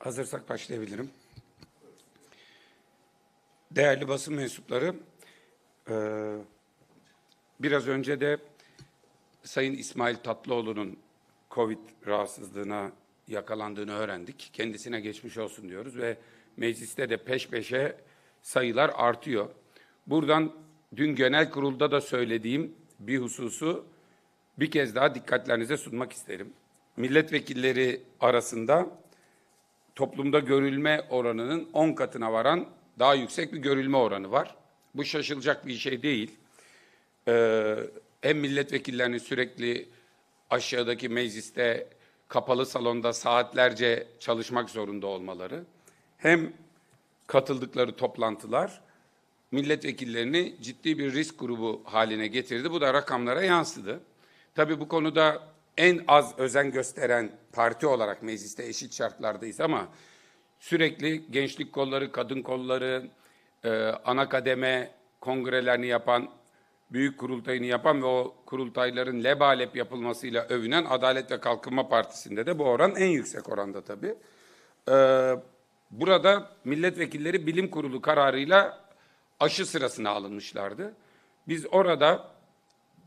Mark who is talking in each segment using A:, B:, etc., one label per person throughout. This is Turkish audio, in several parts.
A: Hazırsak başlayabilirim. Değerli basın mensupları, e, biraz önce de Sayın İsmail Tatlıoğlu'nun COVID rahatsızlığına yakalandığını öğrendik. Kendisine geçmiş olsun diyoruz ve mecliste de peş peşe sayılar artıyor. Buradan dün genel kurulda da söylediğim bir hususu bir kez daha dikkatlerinize sunmak isterim. Milletvekilleri arasında toplumda görülme oranının 10 katına varan daha yüksek bir görülme oranı var. Bu şaşılacak bir şey değil. Ee, hem milletvekillerinin sürekli aşağıdaki mecliste kapalı salonda saatlerce çalışmak zorunda olmaları hem katıldıkları toplantılar milletvekillerini ciddi bir risk grubu haline getirdi. Bu da rakamlara yansıdı. Tabii bu konuda en az özen gösteren parti olarak mecliste eşit şartlardayız ama sürekli gençlik kolları, kadın kolları, e, ana kademe kongrelerini yapan, büyük kurultayını yapan ve o kurultayların lebalep yapılmasıyla övünen Adalet ve Kalkınma Partisi'nde de bu oran en yüksek oranda tabii. Ee, burada milletvekilleri bilim kurulu kararıyla aşı sırasına alınmışlardı. Biz orada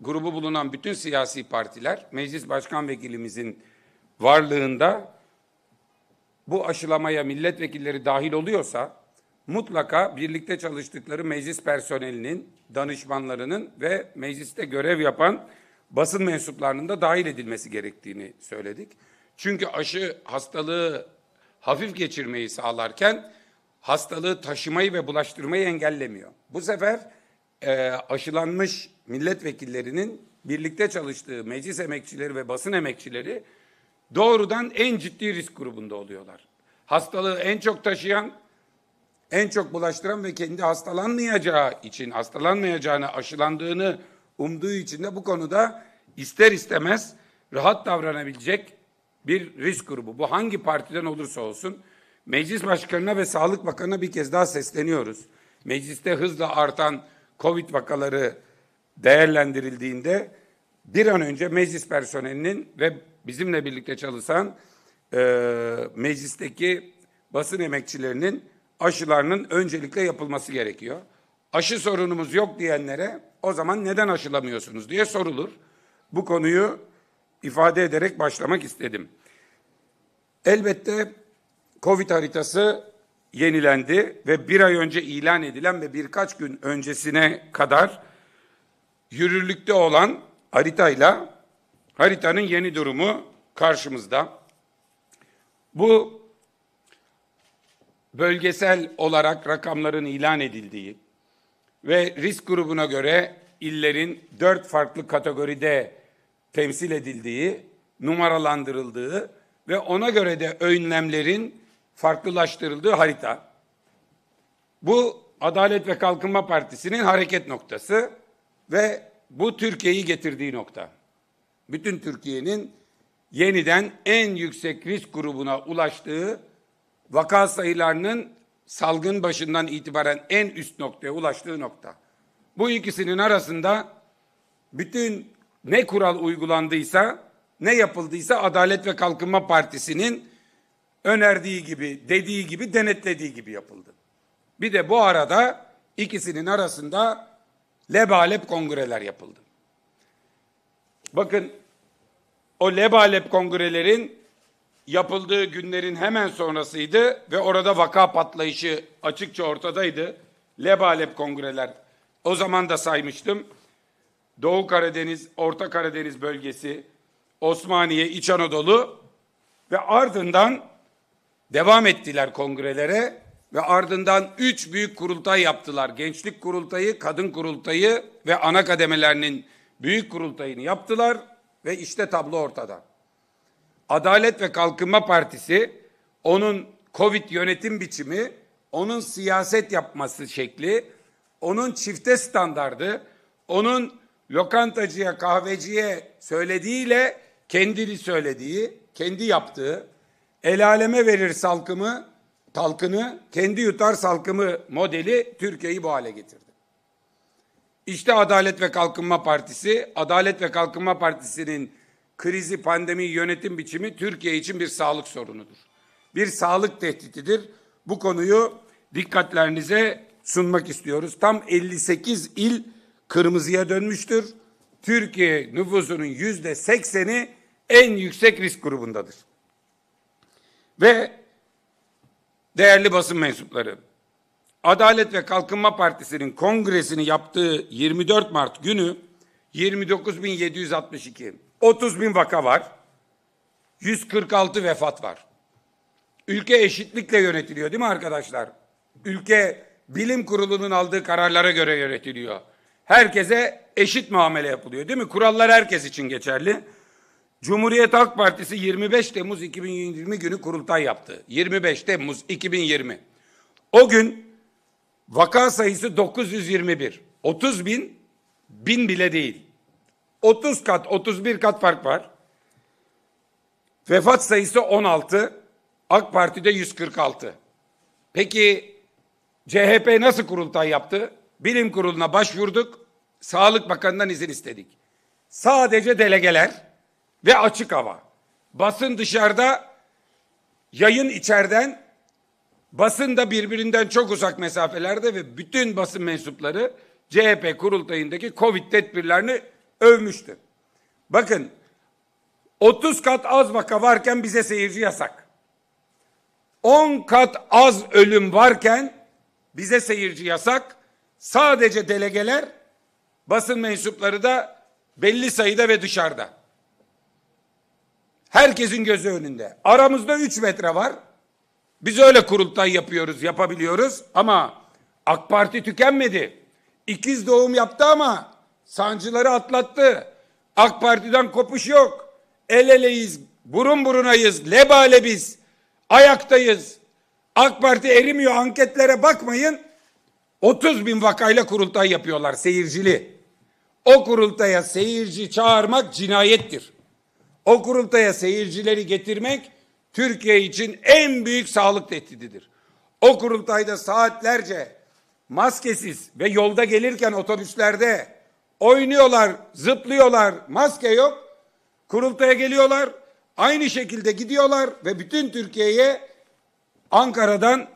A: grubu bulunan bütün siyasi partiler, meclis başkan vekilimizin varlığında bu aşılamaya milletvekilleri dahil oluyorsa mutlaka birlikte çalıştıkları meclis personelinin, danışmanlarının ve mecliste görev yapan basın mensuplarının da dahil edilmesi gerektiğini söyledik. Çünkü aşı hastalığı hafif geçirmeyi sağlarken hastalığı taşımayı ve bulaştırmayı engellemiyor. Bu sefer e, aşılanmış milletvekillerinin birlikte çalıştığı meclis emekçileri ve basın emekçileri doğrudan en ciddi risk grubunda oluyorlar. Hastalığı en çok taşıyan, en çok bulaştıran ve kendi hastalanmayacağı için, hastalanmayacağını, aşılandığını umduğu için de bu konuda ister istemez rahat davranabilecek bir risk grubu. Bu hangi partiden olursa olsun meclis başkanına ve sağlık bakanına bir kez daha sesleniyoruz. Mecliste hızla artan COVID vakaları değerlendirildiğinde bir an önce meclis personelinin ve bizimle birlikte çalışan e, meclisteki basın emekçilerinin aşılarının öncelikle yapılması gerekiyor. Aşı sorunumuz yok diyenlere o zaman neden aşılamıyorsunuz diye sorulur. Bu konuyu ifade ederek başlamak istedim. Elbette Covid haritası yenilendi ve bir ay önce ilan edilen ve birkaç gün öncesine kadar yürürlükte olan haritayla haritanın yeni durumu karşımızda. Bu bölgesel olarak rakamların ilan edildiği ve risk grubuna göre illerin dört farklı kategoride temsil edildiği, numaralandırıldığı ve ona göre de önlemlerin farklılaştırıldığı harita. Bu Adalet ve Kalkınma Partisi'nin hareket noktası ve bu Türkiye'yi getirdiği nokta bütün Türkiye'nin yeniden en yüksek risk grubuna ulaştığı vaka sayılarının salgın başından itibaren en üst noktaya ulaştığı nokta. Bu ikisinin arasında bütün ne kural uygulandıysa, ne yapıldıysa Adalet ve Kalkınma Partisi'nin önerdiği gibi, dediği gibi, denetlediği gibi yapıldı. Bir de bu arada ikisinin arasında lebalep kongreler yapıldı. Bakın o Lebalep kongrelerin yapıldığı günlerin hemen sonrasıydı ve orada vaka patlayışı açıkça ortadaydı. Lebalep kongreler. O zaman da saymıştım. Doğu Karadeniz, Orta Karadeniz bölgesi, Osmaniye, İç Anadolu ve ardından devam ettiler kongrelere ve ardından üç büyük kurultay yaptılar. Gençlik kurultayı, kadın kurultayı ve ana kademelerinin büyük kurultayını yaptılar ve işte tablo ortada. Adalet ve Kalkınma Partisi, onun Covid yönetim biçimi, onun siyaset yapması şekli, onun çifte standardı, onun lokantacıya, kahveciye söylediğiyle kendini söylediği, kendi yaptığı, el aleme verir salkımı, talkını, kendi yutar salkımı modeli Türkiye'yi bu hale getirdi. İşte Adalet ve Kalkınma Partisi. Adalet ve Kalkınma Partisi'nin krizi, pandemi, yönetim biçimi Türkiye için bir sağlık sorunudur. Bir sağlık tehditidir. Bu konuyu dikkatlerinize sunmak istiyoruz. Tam 58 il kırmızıya dönmüştür. Türkiye nüfusunun yüzde sekseni en yüksek risk grubundadır. Ve değerli basın mensupları, Adalet ve Kalkınma Partisi'nin kongresini yaptığı 24 Mart günü 29.762, 30.000 vaka var, 146 vefat var. Ülke eşitlikle yönetiliyor değil mi arkadaşlar? Ülke bilim kurulunun aldığı kararlara göre yönetiliyor. Herkese eşit muamele yapılıyor değil mi? Kurallar herkes için geçerli. Cumhuriyet Halk Partisi 25 Temmuz 2020 günü kurultay yaptı. 25 Temmuz 2020. O gün Vaka sayısı 921. 30 bin, bin bile değil. 30 kat, 31 kat fark var. Vefat sayısı 16, AK Parti'de 146. Peki CHP nasıl kurultay yaptı? Bilim kuruluna başvurduk, Sağlık Bakanı'ndan izin istedik. Sadece delegeler ve açık hava. Basın dışarıda, yayın içeriden Basın da birbirinden çok uzak mesafelerde ve bütün basın mensupları CHP kurultayındaki Covid tedbirlerini övmüştü. Bakın 30 kat az vaka varken bize seyirci yasak. 10 kat az ölüm varken bize seyirci yasak. Sadece delegeler, basın mensupları da belli sayıda ve dışarıda. Herkesin gözü önünde. Aramızda 3 metre var. Biz öyle kurultay yapıyoruz, yapabiliyoruz ama AK Parti tükenmedi. İkiz doğum yaptı ama sancıları atlattı. AK Parti'den kopuş yok. El eleyiz, burun burunayız, biz, ayaktayız. AK Parti erimiyor, anketlere bakmayın. 30 bin vakayla kurultay yapıyorlar seyircili. O kurultaya seyirci çağırmak cinayettir. O kurultaya seyircileri getirmek Türkiye için en büyük sağlık tehdididir. O kurultayda saatlerce maskesiz ve yolda gelirken otobüslerde oynuyorlar, zıplıyorlar, maske yok. Kurultaya geliyorlar, aynı şekilde gidiyorlar ve bütün Türkiye'ye Ankara'dan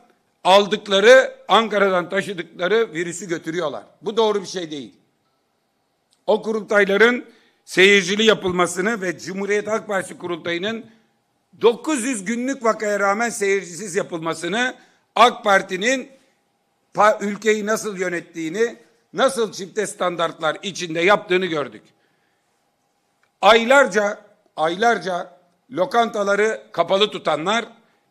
A: aldıkları, Ankara'dan taşıdıkları virüsü götürüyorlar. Bu doğru bir şey değil. O kurultayların seyircili yapılmasını ve Cumhuriyet Halk Partisi kurultayının 900 günlük vakaya rağmen seyircisiz yapılmasını, AK Parti'nin ülkeyi nasıl yönettiğini, nasıl çifte standartlar içinde yaptığını gördük. Aylarca, aylarca lokantaları kapalı tutanlar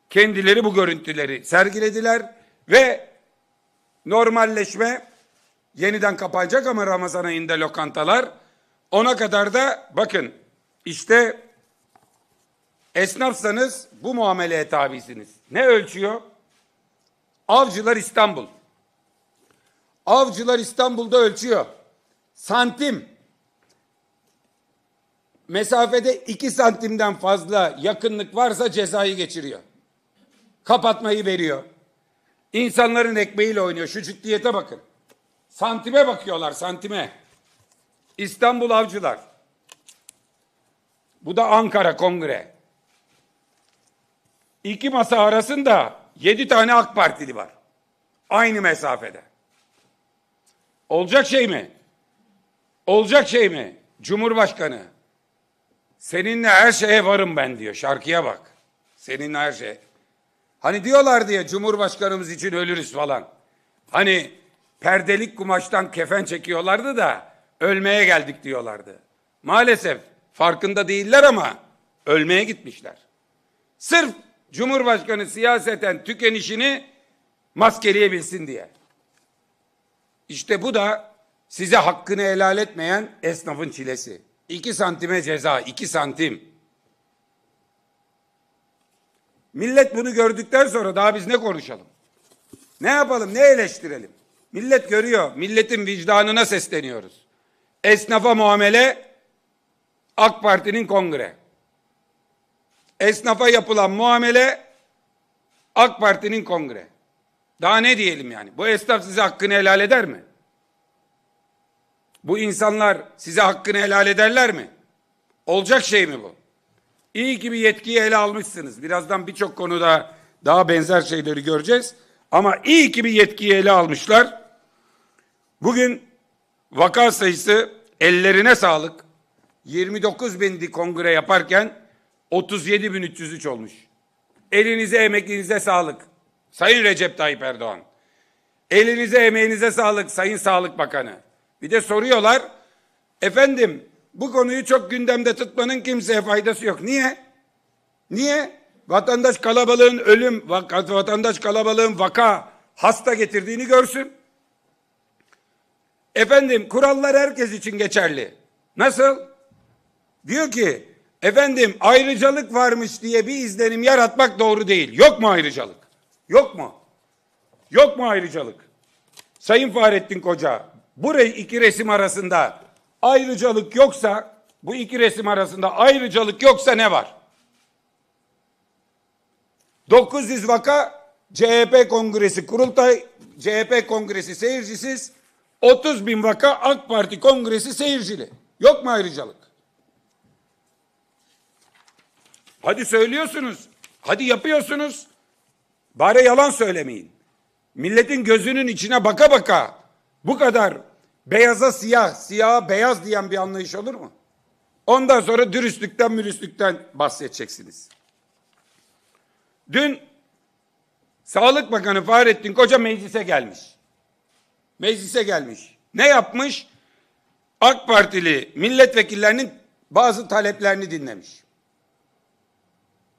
A: kendileri bu görüntüleri sergilediler ve normalleşme yeniden kapanacak ama Ramazan ayında lokantalar ona kadar da bakın işte Esnafsanız bu muameleye tabisiniz. Ne ölçüyor? Avcılar İstanbul. Avcılar İstanbul'da ölçüyor. Santim. Mesafede iki santimden fazla yakınlık varsa cezayı geçiriyor. Kapatmayı veriyor. İnsanların ekmeğiyle oynuyor. Şu ciddiyete bakın. Santime bakıyorlar santime. İstanbul Avcılar. Bu da Ankara Kongre. İki masa arasında yedi tane AK Partili var. Aynı mesafede. Olacak şey mi? Olacak şey mi? Cumhurbaşkanı. Seninle her şeye varım ben diyor. Şarkıya bak. Seninle her şey. Hani diyorlar diye Cumhurbaşkanımız için ölürüz falan. Hani perdelik kumaştan kefen çekiyorlardı da ölmeye geldik diyorlardı. Maalesef farkında değiller ama ölmeye gitmişler. Sırf Cumhurbaşkanı siyaseten tükenişini maskeleyebilsin diye. İşte bu da size hakkını helal etmeyen esnafın çilesi. İki santime ceza, iki santim. Millet bunu gördükten sonra daha biz ne konuşalım? Ne yapalım, ne eleştirelim? Millet görüyor, milletin vicdanına sesleniyoruz. Esnafa muamele AK Parti'nin kongre. Esnafa yapılan muamele AK Parti'nin kongre. Daha ne diyelim yani? Bu esnaf size hakkını helal eder mi? Bu insanlar size hakkını helal ederler mi? Olacak şey mi bu? İyi ki bir yetkiyi ele almışsınız. Birazdan birçok konuda daha benzer şeyleri göreceğiz. Ama iyi ki bir yetkiyi ele almışlar. Bugün vaka sayısı ellerine sağlık. 29 bindi kongre yaparken 37.303 olmuş. Elinize emeğinize sağlık. Sayın Recep Tayyip Erdoğan. Elinize emeğinize sağlık Sayın Sağlık Bakanı. Bir de soruyorlar. Efendim bu konuyu çok gündemde tutmanın kimseye faydası yok. Niye? Niye? Vatandaş kalabalığın ölüm, vatandaş kalabalığın vaka, hasta getirdiğini görsün. Efendim kurallar herkes için geçerli. Nasıl? Diyor ki efendim ayrıcalık varmış diye bir izlenim yaratmak doğru değil. Yok mu ayrıcalık? Yok mu? Yok mu ayrıcalık? Sayın Fahrettin Koca, bu iki resim arasında ayrıcalık yoksa, bu iki resim arasında ayrıcalık yoksa ne var? 900 vaka CHP kongresi kurultay, CHP kongresi seyircisiz, 30 bin vaka AK Parti kongresi seyircili. Yok mu ayrıcalık? Hadi söylüyorsunuz. Hadi yapıyorsunuz. Bari yalan söylemeyin. Milletin gözünün içine baka baka bu kadar beyaza siyah, siyaha beyaz diyen bir anlayış olur mu? Ondan sonra dürüstlükten mürüstlükten bahsedeceksiniz. Dün Sağlık Bakanı Fahrettin Koca meclise gelmiş. Meclise gelmiş. Ne yapmış? AK Partili milletvekillerinin bazı taleplerini dinlemiş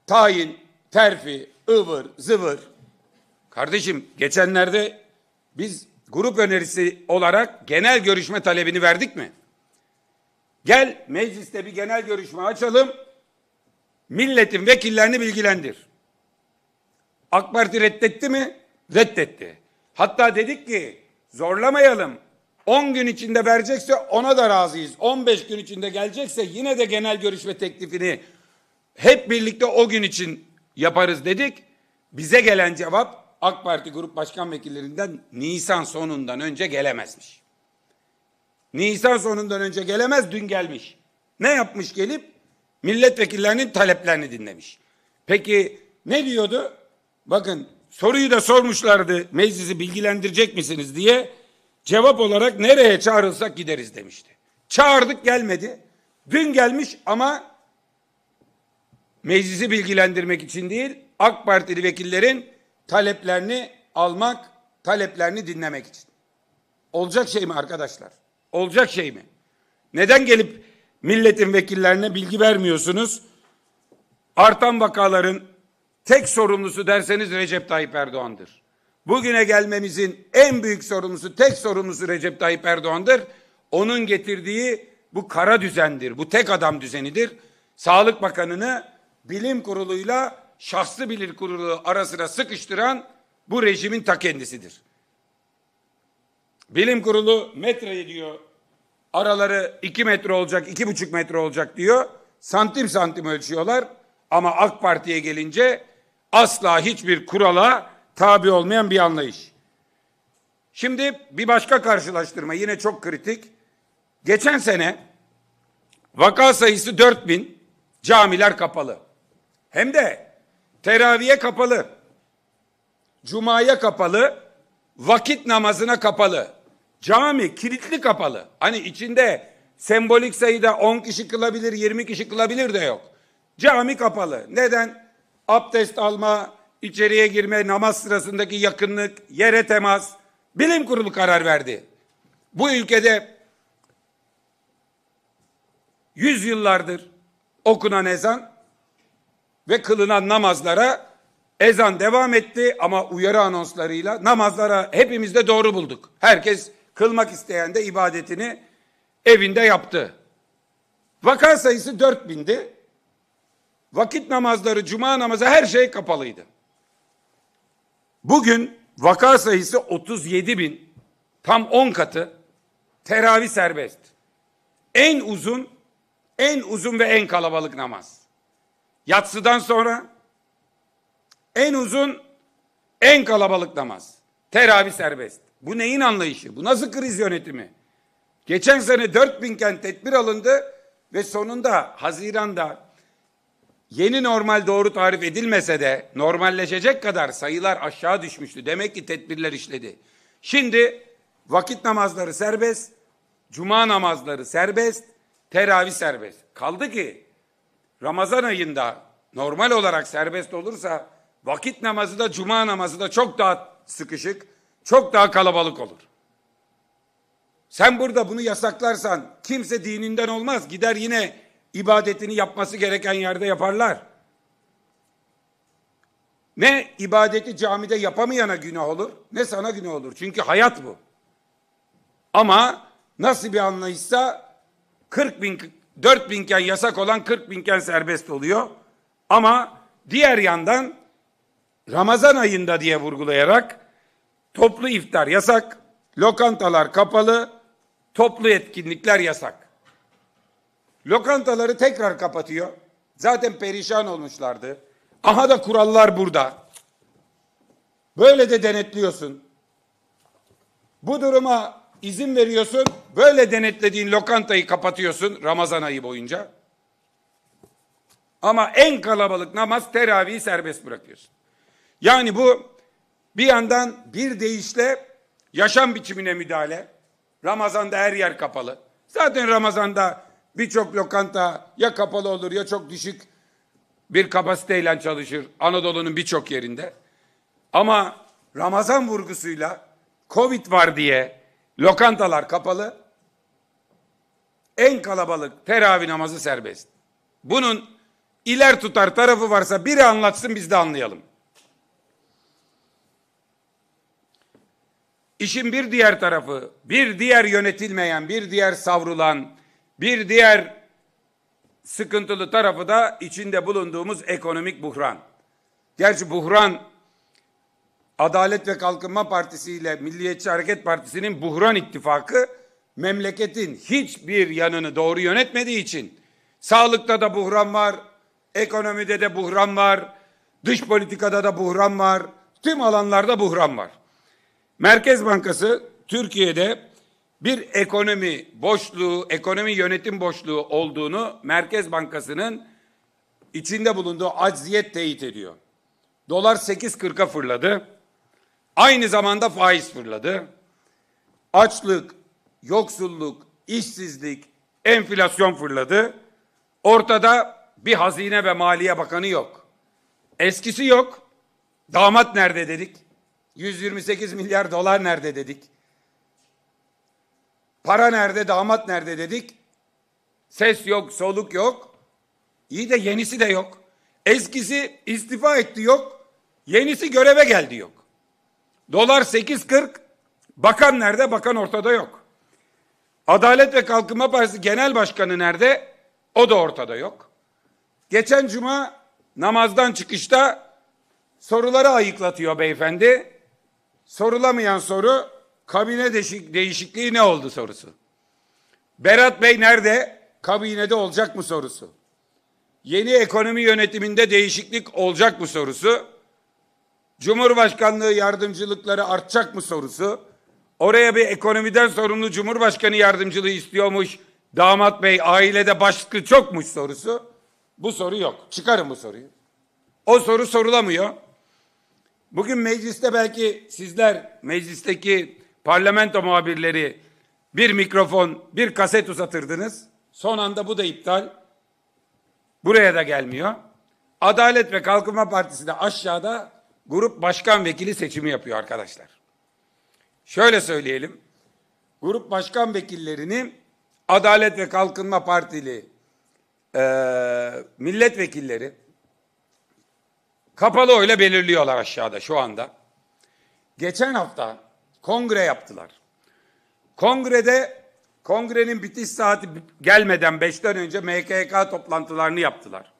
A: tayin, terfi, ıvır, zıvır. Kardeşim geçenlerde biz grup önerisi olarak genel görüşme talebini verdik mi? Gel mecliste bir genel görüşme açalım. Milletin vekillerini bilgilendir. AK Parti reddetti mi? Reddetti. Hatta dedik ki zorlamayalım. 10 gün içinde verecekse ona da razıyız. 15 gün içinde gelecekse yine de genel görüşme teklifini hep birlikte o gün için yaparız dedik. Bize gelen cevap AK Parti Grup Başkan Vekillerinden Nisan sonundan önce gelemezmiş. Nisan sonundan önce gelemez dün gelmiş. Ne yapmış gelip? Milletvekillerinin taleplerini dinlemiş. Peki ne diyordu? Bakın soruyu da sormuşlardı meclisi bilgilendirecek misiniz diye. Cevap olarak nereye çağrılsak gideriz demişti. Çağırdık gelmedi. Dün gelmiş ama meclisi bilgilendirmek için değil, AK Partili vekillerin taleplerini almak, taleplerini dinlemek için. Olacak şey mi arkadaşlar? Olacak şey mi? Neden gelip milletin vekillerine bilgi vermiyorsunuz? Artan vakaların tek sorumlusu derseniz Recep Tayyip Erdoğan'dır. Bugüne gelmemizin en büyük sorumlusu, tek sorumlusu Recep Tayyip Erdoğan'dır. Onun getirdiği bu kara düzendir, bu tek adam düzenidir. Sağlık Bakanı'nı bilim kuruluyla şahsı bilir kurulu arasına sıkıştıran bu rejimin ta kendisidir. Bilim kurulu metreyi diyor araları iki metre olacak, iki buçuk metre olacak diyor. Santim santim ölçüyorlar ama AK Parti'ye gelince asla hiçbir kurala tabi olmayan bir anlayış. Şimdi bir başka karşılaştırma yine çok kritik. Geçen sene vaka sayısı 4000, camiler kapalı. Hem de teraviye kapalı, cumaya kapalı, vakit namazına kapalı. Cami kilitli kapalı. Hani içinde sembolik sayıda 10 kişi kılabilir, 20 kişi kılabilir de yok. Cami kapalı. Neden? Abdest alma, içeriye girme, namaz sırasındaki yakınlık, yere temas. Bilim kurulu karar verdi. Bu ülkede yüzyıllardır okunan ezan ve kılınan namazlara ezan devam etti ama uyarı anonslarıyla namazlara hepimiz de doğru bulduk. Herkes kılmak isteyen de ibadetini evinde yaptı. Vaka sayısı 4000'di. Vakit namazları, cuma namazı her şey kapalıydı. Bugün vaka sayısı 37 bin, tam 10 katı, teravih serbest. En uzun, en uzun ve en kalabalık namaz. Yatsıdan sonra en uzun, en kalabalık namaz. Teravih serbest. Bu neyin anlayışı? Bu nasıl kriz yönetimi? Geçen sene 4000 kent tedbir alındı ve sonunda Haziran'da yeni normal doğru tarif edilmese de normalleşecek kadar sayılar aşağı düşmüştü. Demek ki tedbirler işledi. Şimdi vakit namazları serbest, cuma namazları serbest, teravih serbest. Kaldı ki Ramazan ayında normal olarak serbest olursa vakit namazı da cuma namazı da çok daha sıkışık, çok daha kalabalık olur. Sen burada bunu yasaklarsan kimse dininden olmaz. Gider yine ibadetini yapması gereken yerde yaparlar. Ne ibadeti camide yapamayana günah olur ne sana günah olur. Çünkü hayat bu. Ama nasıl bir anlayışsa 40 bin 4 binken yasak olan 40 binken serbest oluyor. Ama diğer yandan Ramazan ayında diye vurgulayarak toplu iftar yasak, lokantalar kapalı, toplu etkinlikler yasak. Lokantaları tekrar kapatıyor. Zaten perişan olmuşlardı. Aha da kurallar burada. Böyle de denetliyorsun. Bu duruma izin veriyorsun. Böyle denetlediğin lokantayı kapatıyorsun Ramazan ayı boyunca. Ama en kalabalık namaz teravihi serbest bırakıyorsun. Yani bu bir yandan bir değişle yaşam biçimine müdahale. Ramazan'da her yer kapalı. Zaten Ramazan'da birçok lokanta ya kapalı olur ya çok düşük bir kapasiteyle çalışır Anadolu'nun birçok yerinde. Ama Ramazan vurgusuyla Covid var diye Lokantalar kapalı. En kalabalık teravih namazı serbest. Bunun iler tutar tarafı varsa biri anlatsın biz de anlayalım. İşin bir diğer tarafı, bir diğer yönetilmeyen, bir diğer savrulan, bir diğer sıkıntılı tarafı da içinde bulunduğumuz ekonomik buhran. Gerçi buhran Adalet ve Kalkınma Partisi ile Milliyetçi Hareket Partisi'nin buhran ittifakı memleketin hiçbir yanını doğru yönetmediği için sağlıkta da buhran var, ekonomide de buhran var, dış politikada da buhran var, tüm alanlarda buhran var. Merkez Bankası Türkiye'de bir ekonomi boşluğu, ekonomi yönetim boşluğu olduğunu Merkez Bankası'nın içinde bulunduğu acziyet teyit ediyor. Dolar 8.40'a fırladı. Aynı zamanda faiz fırladı. Açlık, yoksulluk, işsizlik, enflasyon fırladı. Ortada bir hazine ve maliye bakanı yok. Eskisi yok. Damat nerede dedik? 128 milyar dolar nerede dedik? Para nerede, damat nerede dedik? Ses yok, soluk yok. İyi de yenisi de yok. Eskisi istifa etti yok. Yenisi göreve geldi yok. Dolar 8.40. Bakan nerede? Bakan ortada yok. Adalet ve Kalkınma Partisi Genel Başkanı nerede? O da ortada yok. Geçen cuma namazdan çıkışta soruları ayıklatıyor beyefendi. Sorulamayan soru kabine değişikliği ne oldu sorusu. Berat Bey nerede? Kabinede olacak mı sorusu. Yeni ekonomi yönetiminde değişiklik olacak mı sorusu. Cumhurbaşkanlığı yardımcılıkları artacak mı sorusu. Oraya bir ekonomiden sorumlu Cumhurbaşkanı yardımcılığı istiyormuş. Damat Bey ailede başlıklı çokmuş sorusu. Bu soru yok. Çıkarın bu soruyu. O soru sorulamıyor. Bugün mecliste belki sizler meclisteki parlamento muhabirleri bir mikrofon, bir kaset uzatırdınız. Son anda bu da iptal. Buraya da gelmiyor. Adalet ve Kalkınma Partisi de aşağıda grup başkan vekili seçimi yapıyor arkadaşlar. Şöyle söyleyelim. Grup başkan vekillerini Adalet ve Kalkınma Partili e, milletvekilleri kapalı oyla belirliyorlar aşağıda şu anda. Geçen hafta kongre yaptılar. Kongrede kongrenin bitiş saati gelmeden beşten önce MKK toplantılarını yaptılar.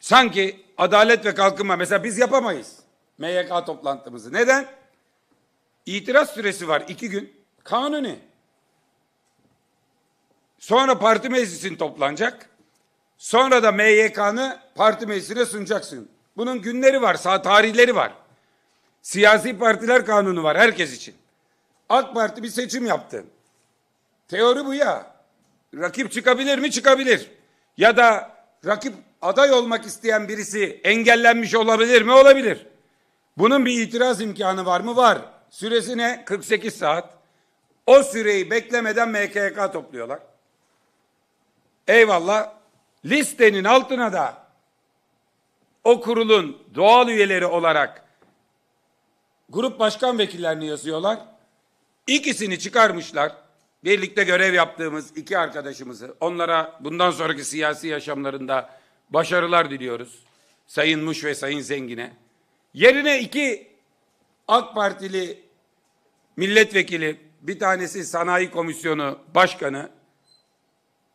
A: Sanki Adalet ve Kalkınma mesela biz yapamayız. MYK toplantımızı. Neden? İtiraz süresi var iki gün. Kanuni. Sonra parti meclisin toplanacak. Sonra da MYK'nı parti meclisine sunacaksın. Bunun günleri var, saat tarihleri var. Siyasi partiler kanunu var herkes için. AK Parti bir seçim yaptı. Teori bu ya. Rakip çıkabilir mi? Çıkabilir. Ya da rakip aday olmak isteyen birisi engellenmiş olabilir mi? Olabilir. Bunun bir itiraz imkanı var mı? Var. Süresi ne? 48 saat. O süreyi beklemeden MKK topluyorlar. Eyvallah. Listenin altına da o kurulun doğal üyeleri olarak grup başkan vekillerini yazıyorlar. İkisini çıkarmışlar. Birlikte görev yaptığımız iki arkadaşımızı. Onlara bundan sonraki siyasi yaşamlarında başarılar diliyoruz. Sayın Muş ve Sayın Zengin'e. Yerine iki AK Partili milletvekili, bir tanesi Sanayi Komisyonu Başkanı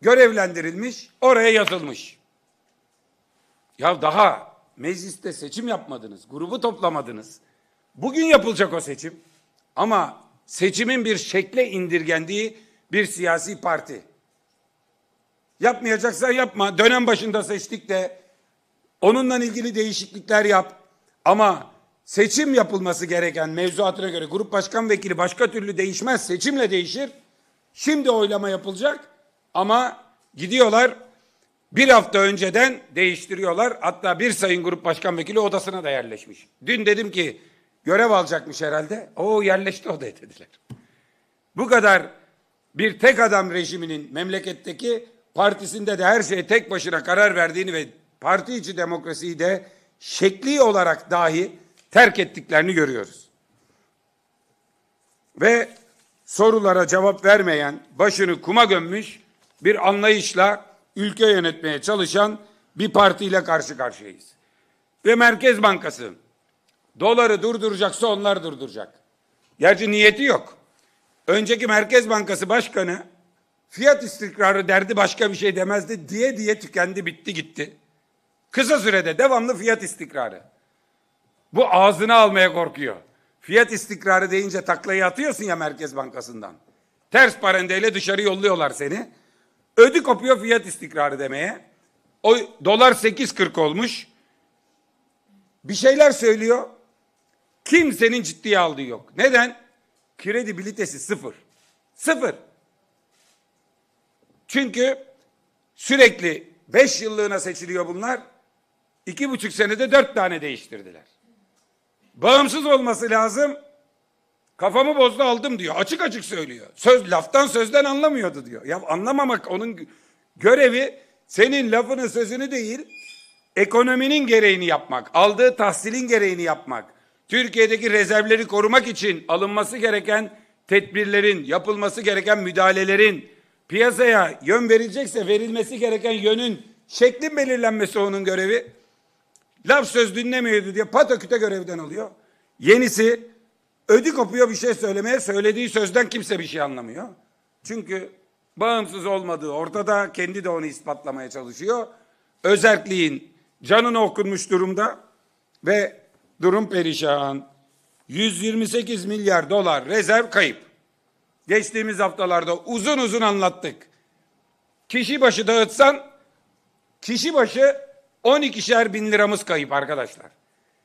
A: görevlendirilmiş, oraya yazılmış. Ya daha mecliste seçim yapmadınız, grubu toplamadınız. Bugün yapılacak o seçim. Ama seçimin bir şekle indirgendiği bir siyasi parti. Yapmayacaksan yapma. Dönem başında seçtik de onunla ilgili değişiklikler yap. Ama seçim yapılması gereken mevzuatına göre grup başkan vekili başka türlü değişmez. Seçimle değişir. Şimdi oylama yapılacak ama gidiyorlar bir hafta önceden değiştiriyorlar. Hatta bir sayın grup başkan vekili odasına da yerleşmiş. Dün dedim ki görev alacakmış herhalde. O yerleşti odaya dediler. Bu kadar bir tek adam rejiminin memleketteki partisinde de her şeye tek başına karar verdiğini ve parti içi demokrasiyi de şekli olarak dahi terk ettiklerini görüyoruz. Ve sorulara cevap vermeyen, başını kuma gömmüş bir anlayışla ülke yönetmeye çalışan bir partiyle karşı karşıyayız. Ve Merkez Bankası doları durduracaksa onlar durduracak. Gerçi niyeti yok. Önceki Merkez Bankası Başkanı fiyat istikrarı derdi başka bir şey demezdi diye diye tükendi bitti gitti. Kısa sürede devamlı fiyat istikrarı. Bu ağzını almaya korkuyor. Fiyat istikrarı deyince taklayı atıyorsun ya Merkez Bankası'ndan. Ters parendeyle dışarı yolluyorlar seni. Ödü kopuyor fiyat istikrarı demeye. O dolar 8.40 olmuş. Bir şeyler söylüyor. Kimsenin ciddiye aldığı yok. Neden? Kredibilitesi sıfır. Sıfır. Çünkü sürekli 5 yıllığına seçiliyor bunlar. İki buçuk senede dört tane değiştirdiler. Bağımsız olması lazım. Kafamı bozdu aldım diyor. Açık açık söylüyor. Söz laftan sözden anlamıyordu diyor. Ya anlamamak onun görevi senin lafını sözünü değil ekonominin gereğini yapmak. Aldığı tahsilin gereğini yapmak. Türkiye'deki rezervleri korumak için alınması gereken tedbirlerin, yapılması gereken müdahalelerin, piyasaya yön verilecekse verilmesi gereken yönün şeklin belirlenmesi onun görevi laf söz dinlemiyordu diye pataküte görevden alıyor. Yenisi ödü kopuyor bir şey söylemeye söylediği sözden kimse bir şey anlamıyor. Çünkü bağımsız olmadığı ortada kendi de onu ispatlamaya çalışıyor. Özerkliğin canını okunmuş durumda ve durum perişan. 128 milyar dolar rezerv kayıp. Geçtiğimiz haftalarda uzun uzun anlattık. Kişi başı dağıtsan kişi başı 12'şer bin liramız kayıp arkadaşlar.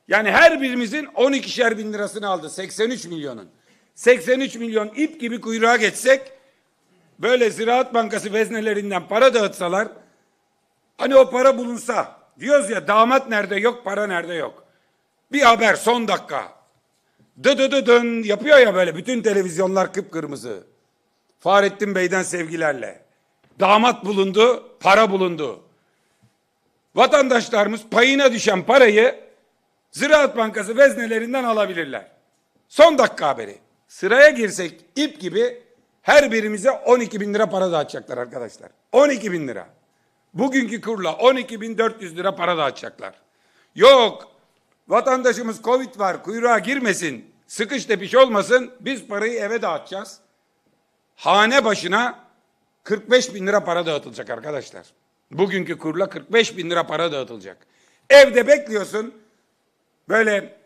A: Yani her birimizin 12'şer bin lirasını aldı. 83 milyonun. 83 milyon ip gibi kuyruğa geçsek böyle Ziraat Bankası veznelerinden para dağıtsalar hani o para bulunsa diyoruz ya damat nerede yok para nerede yok. Bir haber son dakika. Dı dı dı dın yapıyor ya böyle bütün televizyonlar kıpkırmızı. Fahrettin Bey'den sevgilerle. Damat bulundu, para bulundu vatandaşlarımız payına düşen parayı Ziraat Bankası veznelerinden alabilirler. Son dakika haberi. Sıraya girsek ip gibi her birimize 12 bin lira para dağıtacaklar arkadaşlar. 12 bin lira. Bugünkü kurla 12 bin 400 lira para dağıtacaklar. Yok vatandaşımız Covid var kuyruğa girmesin sıkış tepiş olmasın biz parayı eve dağıtacağız. Hane başına 45 bin lira para dağıtılacak arkadaşlar. Bugünkü kurla 45 bin lira para dağıtılacak. Evde bekliyorsun. Böyle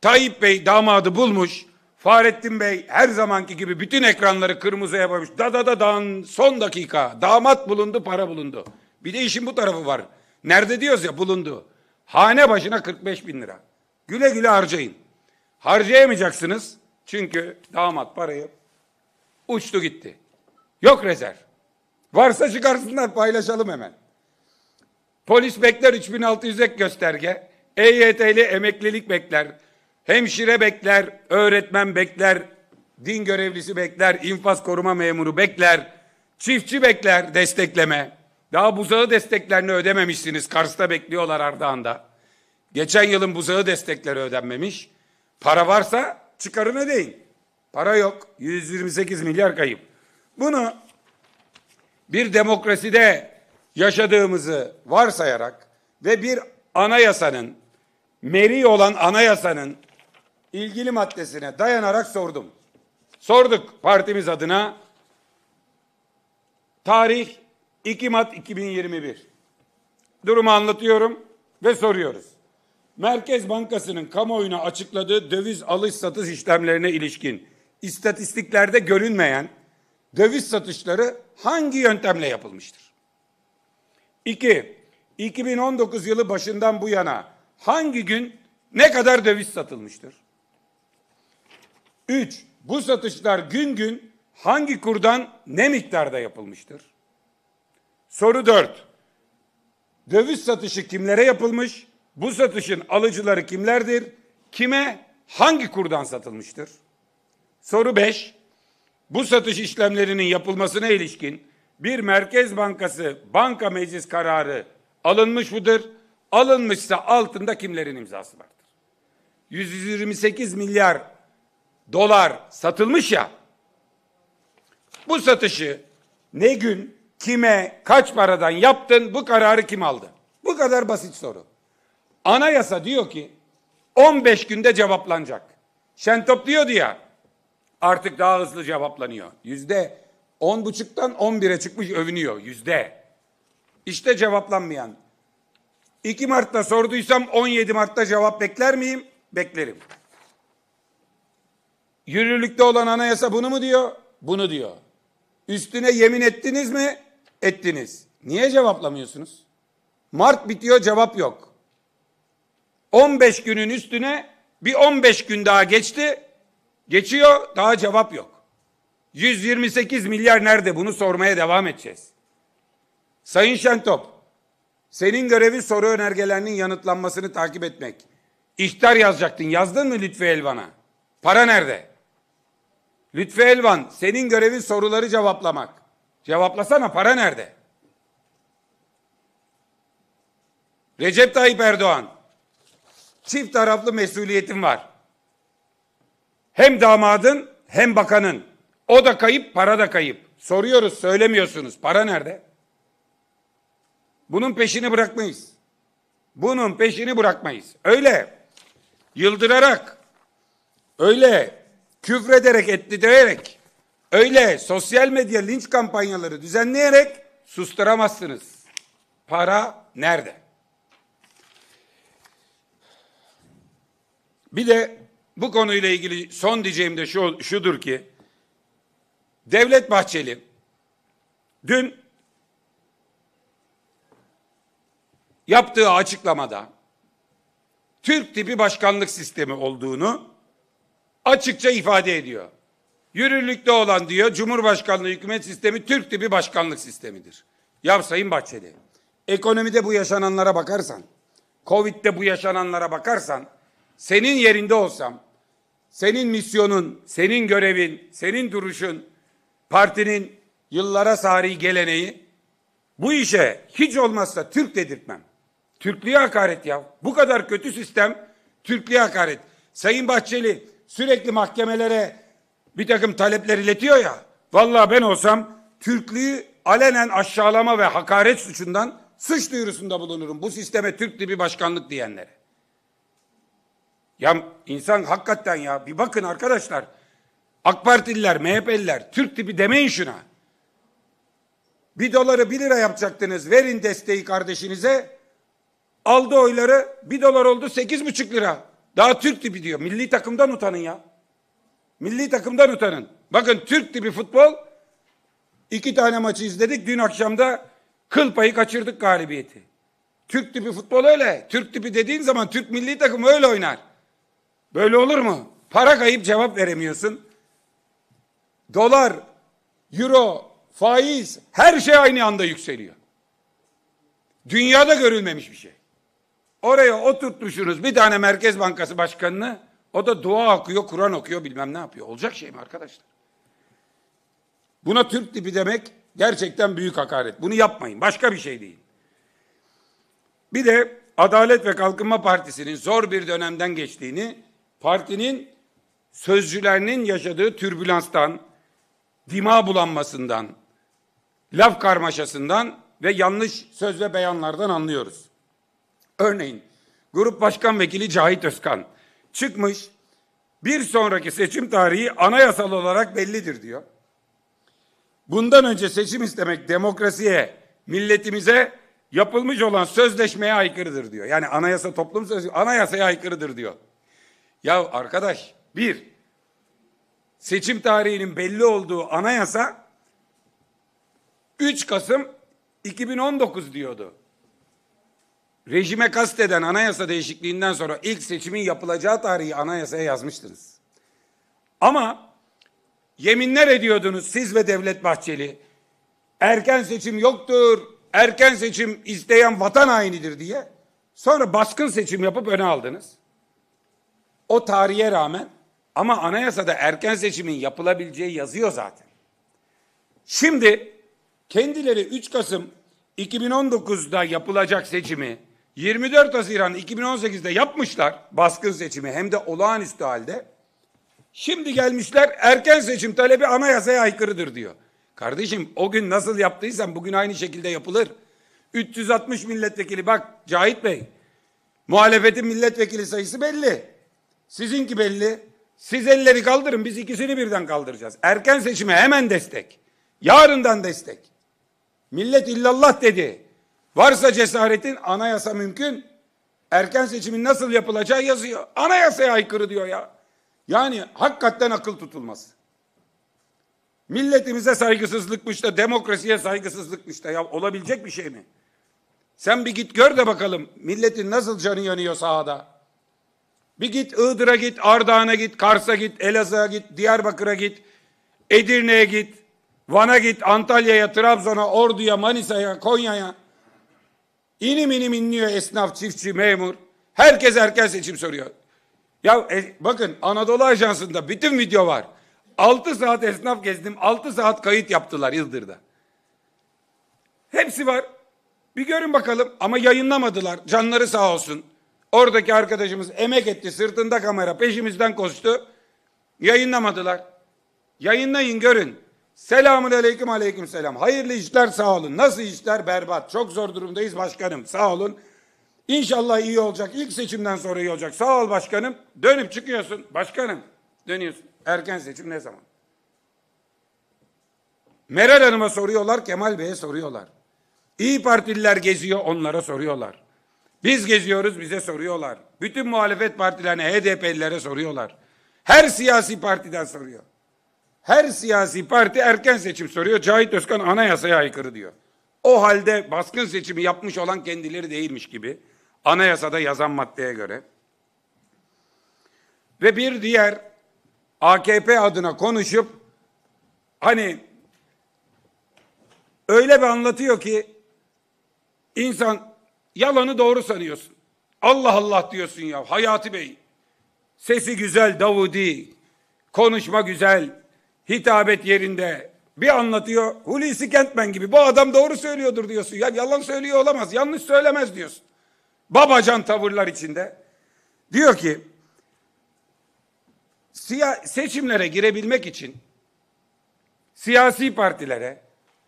A: Tayyip Bey damadı bulmuş. Fahrettin Bey her zamanki gibi bütün ekranları kırmızıya boyamış. Da da da dan son dakika. Damat bulundu para bulundu. Bir de işin bu tarafı var. Nerede diyoruz ya bulundu. Hane başına 45 bin lira. Güle güle harcayın. Harcayamayacaksınız. Çünkü damat parayı uçtu gitti. Yok rezerv. Varsa çıkarsınlar paylaşalım hemen. Polis bekler 3600 ek gösterge. EYT'li emeklilik bekler. Hemşire bekler, öğretmen bekler, din görevlisi bekler, infaz koruma memuru bekler, çiftçi bekler destekleme. Daha buzağı desteklerini ödememişsiniz. Kars'ta bekliyorlar Ardahan'da. Geçen yılın buzağı destekleri ödenmemiş. Para varsa çıkarın ödeyin. Para yok. 128 milyar kayıp. Bunu bir demokraside yaşadığımızı varsayarak ve bir anayasanın, meri olan anayasanın ilgili maddesine dayanarak sordum. Sorduk partimiz adına. Tarih 2 Mart 2021. Durumu anlatıyorum ve soruyoruz. Merkez Bankası'nın kamuoyuna açıkladığı döviz alış satış işlemlerine ilişkin istatistiklerde görünmeyen döviz satışları hangi yöntemle yapılmıştır? İki, 2019 yılı başından bu yana hangi gün ne kadar döviz satılmıştır? Üç, bu satışlar gün gün hangi kurdan ne miktarda yapılmıştır? Soru dört, döviz satışı kimlere yapılmış? Bu satışın alıcıları kimlerdir? Kime hangi kurdan satılmıştır? Soru beş, bu satış işlemlerinin yapılmasına ilişkin bir Merkez Bankası banka meclis kararı alınmış mıdır? Alınmışsa altında kimlerin imzası vardır? 128 milyar dolar satılmış ya. Bu satışı ne gün, kime, kaç paradan yaptın, bu kararı kim aldı? Bu kadar basit soru. Anayasa diyor ki 15 günde cevaplanacak. Şentop diyordu ya artık daha hızlı cevaplanıyor. Yüzde On buçuktan on bire çıkmış övünüyor yüzde. İşte cevaplanmayan. 2 Mart'ta sorduysam 17 Mart'ta cevap bekler miyim? Beklerim. Yürürlükte olan anayasa bunu mu diyor? Bunu diyor. Üstüne yemin ettiniz mi? Ettiniz. Niye cevaplamıyorsunuz? Mart bitiyor cevap yok. 15 günün üstüne bir 15 gün daha geçti. Geçiyor daha cevap yok. 128 milyar nerede? Bunu sormaya devam edeceğiz. Sayın Şentop, senin görevi soru önergelerinin yanıtlanmasını takip etmek. İhtar yazacaktın. Yazdın mı Lütfi Elvan'a? Para nerede? Lütfi Elvan, senin görevin soruları cevaplamak. Cevaplasana para nerede? Recep Tayyip Erdoğan, çift taraflı mesuliyetin var. Hem damadın hem bakanın. O da kayıp, para da kayıp. Soruyoruz, söylemiyorsunuz. Para nerede? Bunun peşini bırakmayız. Bunun peşini bırakmayız. Öyle yıldırarak, öyle küfrederek, ettirerek, öyle sosyal medya linç kampanyaları düzenleyerek susturamazsınız. Para nerede? Bir de bu konuyla ilgili son diyeceğim de şu, şudur ki, Devlet Bahçeli dün yaptığı açıklamada Türk tipi başkanlık sistemi olduğunu açıkça ifade ediyor. Yürürlükte olan diyor Cumhurbaşkanlığı hükümet sistemi Türk tipi başkanlık sistemidir. Ya Sayın Bahçeli, ekonomide bu yaşananlara bakarsan, Covid'de bu yaşananlara bakarsan, senin yerinde olsam, senin misyonun, senin görevin, senin duruşun, partinin yıllara sari geleneği bu işe hiç olmazsa Türk dedirtmem. Türklüğe hakaret ya. Bu kadar kötü sistem Türklüğe hakaret. Sayın Bahçeli sürekli mahkemelere bir takım talepler iletiyor ya. Vallahi ben olsam Türklüğü alenen aşağılama ve hakaret suçundan suç duyurusunda bulunurum. Bu sisteme Türk bir başkanlık diyenlere. Ya insan hakikaten ya bir bakın arkadaşlar. AK Partililer, MHP'liler, Türk tipi demeyin şuna. Bir doları bir lira yapacaktınız. Verin desteği kardeşinize. Aldı oyları. Bir dolar oldu sekiz buçuk lira. Daha Türk tipi diyor. Milli takımdan utanın ya. Milli takımdan utanın. Bakın Türk tipi futbol İki tane maçı izledik. Dün akşamda kıl payı kaçırdık galibiyeti. Türk tipi futbol öyle. Türk tipi dediğin zaman Türk milli takımı öyle oynar. Böyle olur mu? Para kayıp cevap veremiyorsun dolar, euro, faiz her şey aynı anda yükseliyor. Dünyada görülmemiş bir şey. Oraya oturtmuşsunuz bir tane Merkez Bankası Başkanı'nı o da dua okuyor, Kur'an okuyor bilmem ne yapıyor. Olacak şey mi arkadaşlar? Buna Türk tipi demek gerçekten büyük hakaret. Bunu yapmayın. Başka bir şey değil. Bir de Adalet ve Kalkınma Partisi'nin zor bir dönemden geçtiğini, partinin sözcülerinin yaşadığı türbülanstan, dima bulanmasından, laf karmaşasından ve yanlış söz ve beyanlardan anlıyoruz. Örneğin Grup Başkan Vekili Cahit Özkan çıkmış bir sonraki seçim tarihi anayasal olarak bellidir diyor. Bundan önce seçim istemek demokrasiye, milletimize yapılmış olan sözleşmeye aykırıdır diyor. Yani anayasa toplum sözleşmesi anayasaya aykırıdır diyor. Ya arkadaş bir seçim tarihinin belli olduğu anayasa 3 Kasım 2019 diyordu. Rejime kasteden anayasa değişikliğinden sonra ilk seçimin yapılacağı tarihi anayasaya yazmıştınız. Ama yeminler ediyordunuz siz ve Devlet Bahçeli. Erken seçim yoktur, erken seçim isteyen vatan hainidir diye. Sonra baskın seçim yapıp öne aldınız. O tarihe rağmen ama anayasada erken seçimin yapılabileceği yazıyor zaten. Şimdi kendileri 3 Kasım 2019'da yapılacak seçimi 24 Haziran 2018'de yapmışlar baskın seçimi hem de olağanüstü halde. Şimdi gelmişler erken seçim talebi anayasaya aykırıdır diyor. Kardeşim o gün nasıl yaptıysan bugün aynı şekilde yapılır. 360 milletvekili bak Cahit Bey muhalefetin milletvekili sayısı belli. Sizinki belli. Siz elleri kaldırın biz ikisini birden kaldıracağız. Erken seçime hemen destek. Yarından destek. Millet illallah dedi. Varsa cesaretin anayasa mümkün. Erken seçimin nasıl yapılacağı yazıyor. Anayasaya aykırı diyor ya. Yani hakikaten akıl tutulmaz. Milletimize saygısızlıkmış da demokrasiye saygısızlıkmış da ya olabilecek bir şey mi? Sen bir git gör de bakalım milletin nasıl canı yanıyor sahada. Bir git Iğdır'a git, Ardahan'a git, Kars'a git, Elazığ'a git, Diyarbakır'a git, Edirne'ye git, Van'a git, Antalya'ya, Trabzon'a, Ordu'ya, Manisa'ya, Konya'ya. İnim inim inliyor esnaf, çiftçi, memur. Herkes erken seçim soruyor. Ya e, bakın Anadolu Ajansı'nda bütün video var. 6 saat esnaf gezdim, 6 saat kayıt yaptılar Yıldır'da. Hepsi var. Bir görün bakalım ama yayınlamadılar. Canları sağ olsun. Oradaki arkadaşımız emek etti. Sırtında kamera peşimizden koştu. Yayınlamadılar. Yayınlayın görün. Selamun aleyküm aleyküm selam. Hayırlı işler sağ olun. Nasıl işler berbat. Çok zor durumdayız başkanım sağ olun. İnşallah iyi olacak. İlk seçimden sonra iyi olacak. Sağ ol başkanım. Dönüp çıkıyorsun. Başkanım dönüyorsun. Erken seçim ne zaman? Meral Hanım'a soruyorlar, Kemal Bey'e soruyorlar. İyi Partililer geziyor onlara soruyorlar. Biz geziyoruz bize soruyorlar. Bütün muhalefet partilerine, HDP'lilere soruyorlar. Her siyasi partiden soruyor. Her siyasi parti erken seçim soruyor. Cahit Özkan anayasaya aykırı diyor. O halde baskın seçimi yapmış olan kendileri değilmiş gibi. Anayasada yazan maddeye göre. Ve bir diğer AKP adına konuşup hani öyle bir anlatıyor ki insan Yalanı doğru sanıyorsun. Allah Allah diyorsun ya Hayati Bey. Sesi güzel Davudi. Konuşma güzel. Hitabet yerinde. Bir anlatıyor Hulusi Kentmen gibi. Bu adam doğru söylüyordur diyorsun. Ya yalan söylüyor olamaz. Yanlış söylemez diyorsun. Babacan tavırlar içinde. Diyor ki seçimlere girebilmek için siyasi partilere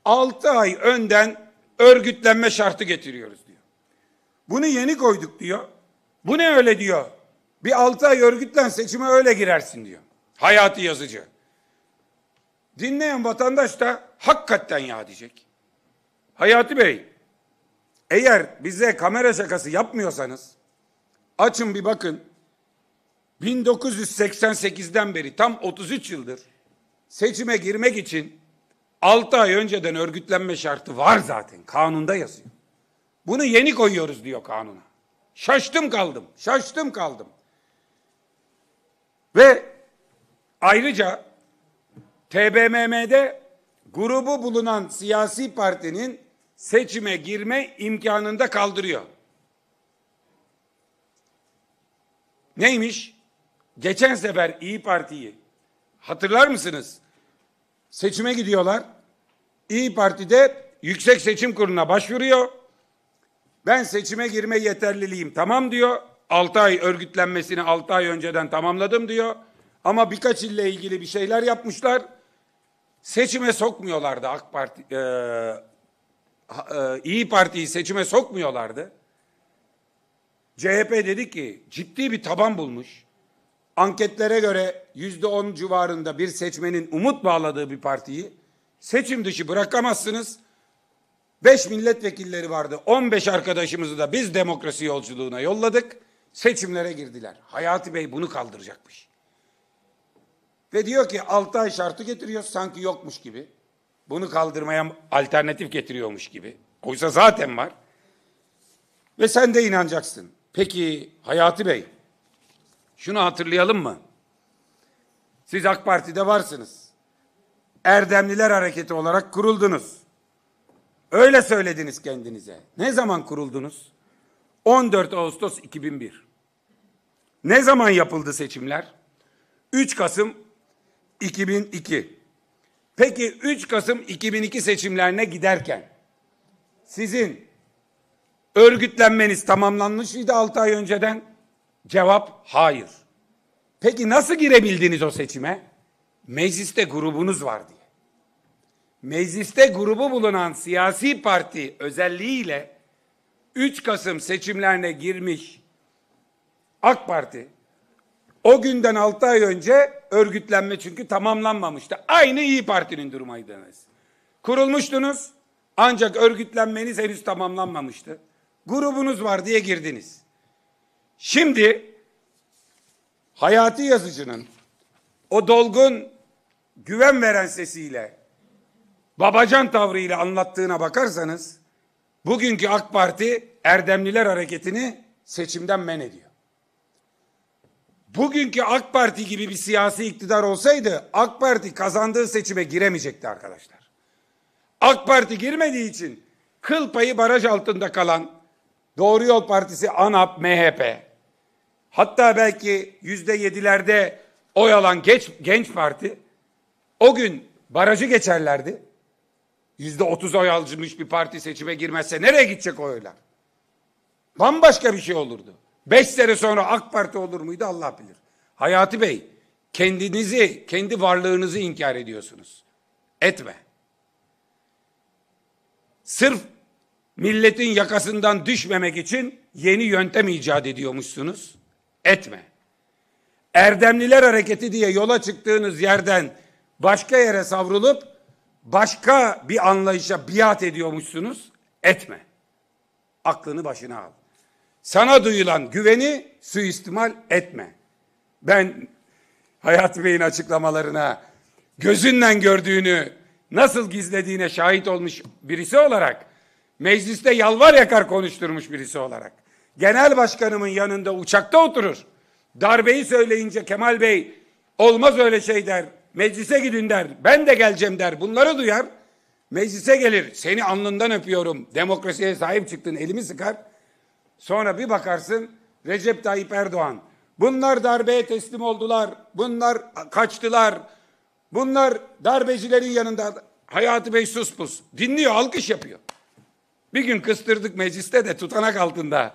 A: 6 ay önden örgütlenme şartı getiriyoruz. Bunu yeni koyduk diyor. Bu ne öyle diyor. Bir altı ay örgütlen seçime öyle girersin diyor. Hayati yazıcı. Dinleyen vatandaş da hakikaten ya diyecek. Hayati Bey, eğer bize kamera şakası yapmıyorsanız açın bir bakın. 1988'den beri tam 33 yıldır seçime girmek için 6 ay önceden örgütlenme şartı var zaten. Kanunda yazıyor. Bunu yeni koyuyoruz diyor kanuna. Şaştım kaldım, şaştım kaldım. Ve ayrıca TBMM'de grubu bulunan siyasi partinin seçime girme imkanını da kaldırıyor. Neymiş? Geçen sefer İyi Parti'yi hatırlar mısınız? Seçime gidiyorlar. İyi Parti'de Yüksek Seçim Kurulu'na başvuruyor. Ben seçime girme yeterliliğim tamam diyor. 6 ay örgütlenmesini 6 ay önceden tamamladım diyor. Ama birkaç ille ilgili bir şeyler yapmışlar. Seçime sokmuyorlardı AK Parti e, e, İyi Parti'yi seçime sokmuyorlardı. CHP dedi ki ciddi bir taban bulmuş. Anketlere göre yüzde on civarında bir seçmenin umut bağladığı bir partiyi seçim dışı bırakamazsınız. 5 milletvekilleri vardı. 15 arkadaşımızı da biz demokrasi yolculuğuna yolladık. Seçimlere girdiler. Hayati Bey bunu kaldıracakmış. Ve diyor ki 6 ay şartı getiriyor sanki yokmuş gibi. Bunu kaldırmaya alternatif getiriyormuş gibi. Oysa zaten var. Ve sen de inanacaksın. Peki Hayati Bey şunu hatırlayalım mı? Siz AK Parti'de varsınız. Erdemliler Hareketi olarak kuruldunuz. Öyle söylediniz kendinize. Ne zaman kuruldunuz? 14 Ağustos 2001. Ne zaman yapıldı seçimler? 3 Kasım 2002. Peki 3 Kasım 2002 seçimlerine giderken sizin örgütlenmeniz tamamlanmış mıydı 6 ay önceden? Cevap hayır. Peki nasıl girebildiniz o seçime? Mecliste grubunuz vardı mecliste grubu bulunan siyasi parti özelliğiyle 3 Kasım seçimlerine girmiş AK Parti o günden 6 ay önce örgütlenme çünkü tamamlanmamıştı. Aynı İyi Parti'nin durumuydunuz. Kurulmuştunuz ancak örgütlenmeniz henüz tamamlanmamıştı. Grubunuz var diye girdiniz. Şimdi Hayati Yazıcı'nın o dolgun güven veren sesiyle babacan tavrıyla anlattığına bakarsanız bugünkü AK Parti Erdemliler hareketini seçimden men ediyor. Bugünkü AK Parti gibi bir siyasi iktidar olsaydı AK Parti kazandığı seçime giremeyecekti arkadaşlar. AK Parti girmediği için kıl payı baraj altında kalan Doğru Yol Partisi, ANAP, MHP hatta belki yüzde yedilerde oy alan geç, genç parti o gün barajı geçerlerdi. Yüzde otuz oy almış bir parti seçime girmezse nereye gidecek o oylar? Bambaşka bir şey olurdu. Beş sene sonra AK Parti olur muydu Allah bilir. Hayati Bey, kendinizi, kendi varlığınızı inkar ediyorsunuz. Etme. Sırf milletin yakasından düşmemek için yeni yöntem icat ediyormuşsunuz. Etme. Erdemliler hareketi diye yola çıktığınız yerden başka yere savrulup başka bir anlayışa biat ediyormuşsunuz. Etme. Aklını başına al. Sana duyulan güveni suistimal etme. Ben Hayat Bey'in açıklamalarına gözünden gördüğünü nasıl gizlediğine şahit olmuş birisi olarak mecliste yalvar yakar konuşturmuş birisi olarak genel başkanımın yanında uçakta oturur. Darbeyi söyleyince Kemal Bey olmaz öyle şey der. Meclise gidin der. Ben de geleceğim der. Bunları duyar. Meclise gelir. Seni alnından öpüyorum. Demokrasiye sahip çıktın. Elimi sıkar. Sonra bir bakarsın Recep Tayyip Erdoğan. Bunlar darbeye teslim oldular. Bunlar kaçtılar. Bunlar darbecilerin yanında. Hayati Bey sus pus. Dinliyor, alkış yapıyor. Bir gün kıstırdık mecliste de tutanak altında.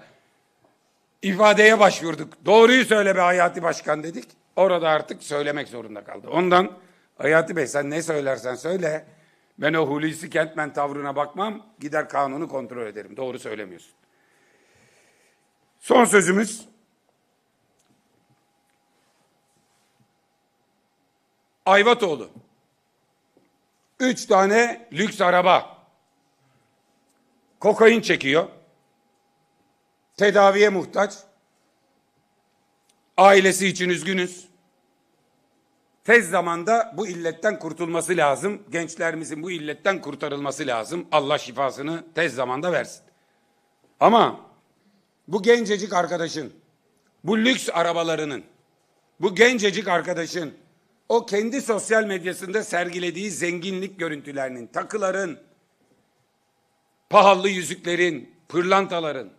A: ifadeye başvurduk. Doğruyu söyle be Hayati Başkan dedik orada artık söylemek zorunda kaldı. Ondan Hayati Bey sen ne söylersen söyle ben o Hulusi Kentmen tavrına bakmam gider kanunu kontrol ederim. Doğru söylemiyorsun. Son sözümüz Ayvatoğlu. Üç tane lüks araba. Kokain çekiyor. Tedaviye muhtaç. Ailesi için üzgünüz. Tez zamanda bu illetten kurtulması lazım. Gençlerimizin bu illetten kurtarılması lazım. Allah şifasını tez zamanda versin. Ama bu gencecik arkadaşın, bu lüks arabalarının, bu gencecik arkadaşın o kendi sosyal medyasında sergilediği zenginlik görüntülerinin, takıların, pahalı yüzüklerin, pırlantaların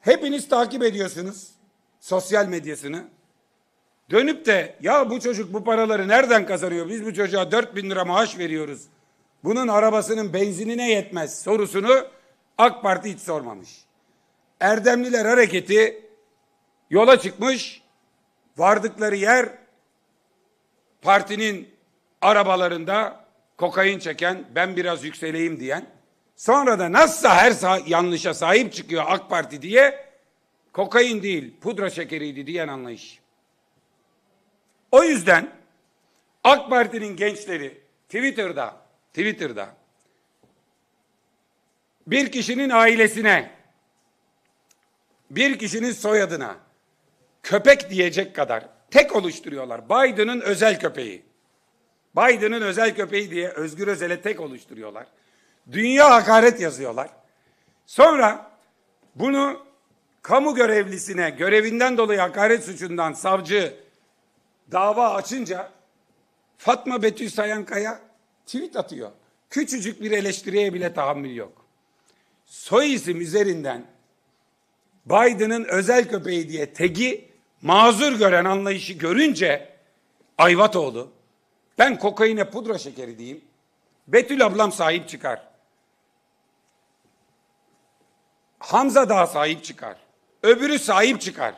A: hepiniz takip ediyorsunuz sosyal medyasını. Dönüp de ya bu çocuk bu paraları nereden kazanıyor? Biz bu çocuğa 4 bin lira maaş veriyoruz. Bunun arabasının benzinine yetmez sorusunu AK Parti hiç sormamış. Erdemliler hareketi yola çıkmış. Vardıkları yer partinin arabalarında kokain çeken ben biraz yükseleyim diyen. Sonra da nasılsa her yanlışa sahip çıkıyor AK Parti diye kokain değil pudra şekeriydi diyen anlayış. O yüzden AK Parti'nin gençleri Twitter'da Twitter'da bir kişinin ailesine bir kişinin soyadına köpek diyecek kadar tek oluşturuyorlar. Biden'ın özel köpeği. Biden'ın özel köpeği diye Özgür Özel'e tek oluşturuyorlar. Dünya hakaret yazıyorlar. Sonra bunu kamu görevlisine görevinden dolayı hakaret suçundan savcı dava açınca Fatma Betül Sayankaya tweet atıyor. Küçücük bir eleştiriye bile tahammül yok. Soy isim üzerinden Biden'ın özel köpeği diye tegi mazur gören anlayışı görünce Ayvatoğlu ben kokaine pudra şekeri diyeyim. Betül ablam sahip çıkar. Hamza daha sahip çıkar. Öbürü sahip çıkar.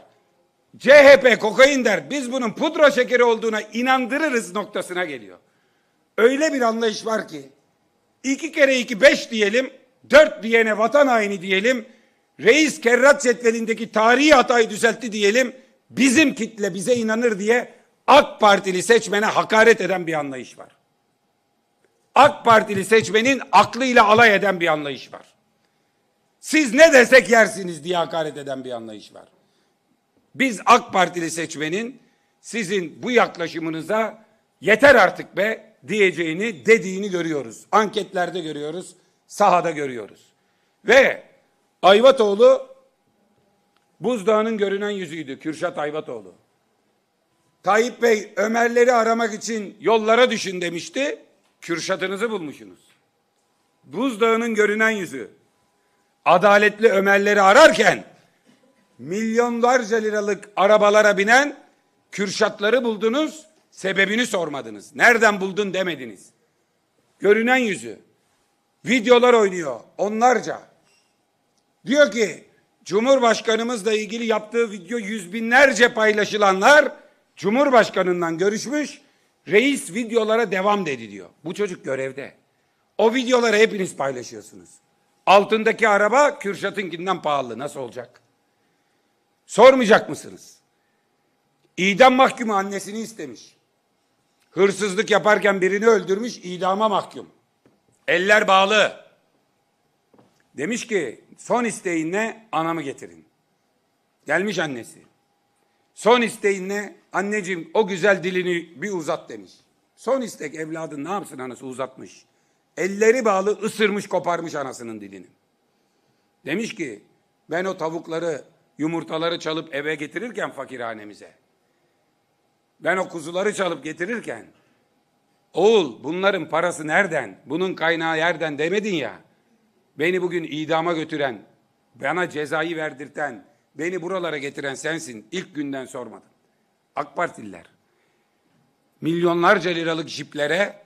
A: CHP kokain der. Biz bunun pudra şekeri olduğuna inandırırız noktasına geliyor. Öyle bir anlayış var ki iki kere iki beş diyelim, dört diyene vatan haini diyelim, reis kerrat cetvelindeki tarihi hatayı düzeltti diyelim, bizim kitle bize inanır diye AK Partili seçmene hakaret eden bir anlayış var. AK Partili seçmenin aklıyla alay eden bir anlayış var. Siz ne desek yersiniz diye hakaret eden bir anlayış var. Biz AK Partili seçmenin sizin bu yaklaşımınıza yeter artık be diyeceğini, dediğini görüyoruz. Anketlerde görüyoruz, sahada görüyoruz. Ve Ayvatoğlu buzdağının görünen yüzüydü Kürşat Ayvatoğlu. Tayyip Bey Ömerleri aramak için yollara düşün demişti. Kürşatınızı bulmuşsunuz. Buzdağının görünen yüzü adaletli Ömerleri ararken milyonlarca liralık arabalara binen Kürşatları buldunuz, sebebini sormadınız. Nereden buldun demediniz. Görünen yüzü. Videolar oynuyor onlarca. Diyor ki Cumhurbaşkanımızla ilgili yaptığı video yüz binlerce paylaşılanlar Cumhurbaşkanından görüşmüş. Reis videolara devam dedi diyor. Bu çocuk görevde. O videoları hepiniz paylaşıyorsunuz. Altındaki araba Kürşat'ınkinden pahalı. Nasıl olacak? Sormayacak mısınız? İdam mahkumu annesini istemiş. Hırsızlık yaparken birini öldürmüş, idama mahkum. Eller bağlı. Demiş ki son isteğin ne? Anamı getirin. Gelmiş annesi. Son isteğin ne? Anneciğim o güzel dilini bir uzat demiş. Son istek evladın ne yapsın anası uzatmış. Elleri bağlı ısırmış koparmış anasının dilini. Demiş ki ben o tavukları yumurtaları çalıp eve getirirken fakirhanemize. Ben o kuzuları çalıp getirirken oğul bunların parası nereden? Bunun kaynağı yerden demedin ya. Beni bugün idama götüren, bana cezayı verdirten, beni buralara getiren sensin. İlk günden sormadım. AK Partililer milyonlarca liralık jiplere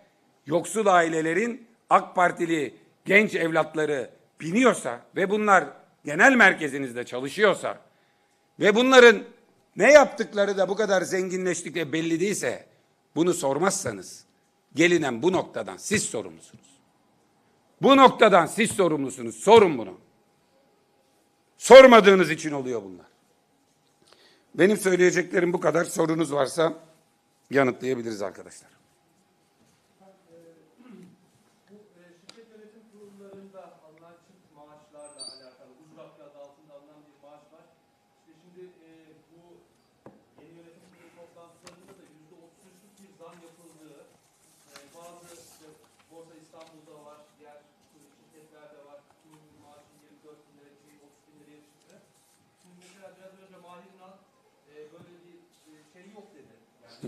A: yoksul ailelerin AK Partili genç evlatları biniyorsa ve bunlar genel merkezinizde çalışıyorsa ve bunların ne yaptıkları da bu kadar zenginleştikleri belli değilse bunu sormazsanız gelinen bu noktadan siz sorumlusunuz. Bu noktadan siz sorumlusunuz. Sorun bunu. Sormadığınız için oluyor bunlar. Benim söyleyeceklerim bu kadar. Sorunuz varsa yanıtlayabiliriz arkadaşlar.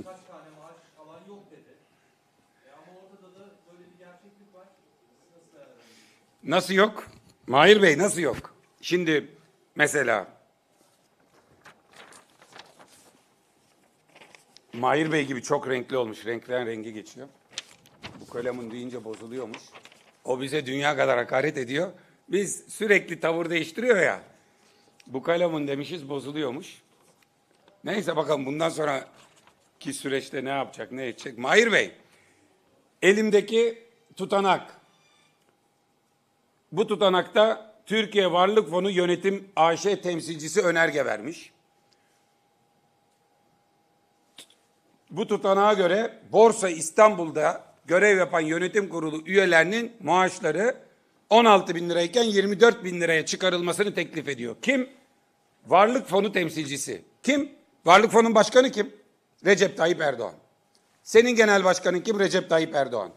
A: kaç tane maaş alan yok dedi. E ama ortada da böyle bir gerçeklik var. Nasıl, nasıl yok? Mahir Bey nasıl yok? Şimdi mesela Mahir Bey gibi çok renkli olmuş. Renkten rengi geçiyor. Bu kalemun deyince bozuluyormuş. O bize dünya kadar hakaret ediyor. Biz sürekli tavır değiştiriyor ya. Bu kalemun demişiz bozuluyormuş. Neyse bakalım bundan sonra ki süreçte ne yapacak, ne edecek? Mahir Bey, elimdeki tutanak. Bu tutanakta Türkiye Varlık Fonu Yönetim AŞ temsilcisi önerge vermiş. Bu tutanağa göre Borsa İstanbul'da görev yapan yönetim kurulu üyelerinin maaşları 16 bin lirayken 24 bin liraya çıkarılmasını teklif ediyor. Kim? Varlık Fonu temsilcisi. Kim? Varlık fonun başkanı kim? Recep Tayyip Erdoğan. Senin genel başkanın kim? Recep Tayyip Erdoğan.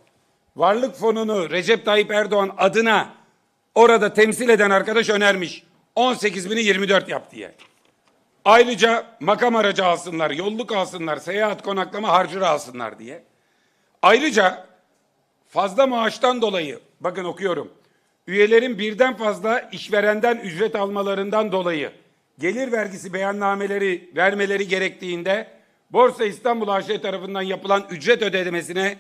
A: Varlık fonunu Recep Tayyip Erdoğan adına orada temsil eden arkadaş önermiş. 18 bini 24 yap diye. Ayrıca makam aracı alsınlar, yolluk alsınlar, seyahat konaklama harcırı alsınlar diye. Ayrıca fazla maaştan dolayı, bakın okuyorum, üyelerin birden fazla işverenden ücret almalarından dolayı gelir vergisi beyannameleri vermeleri gerektiğinde Borsa İstanbul AŞ tarafından yapılan ücret ödemesine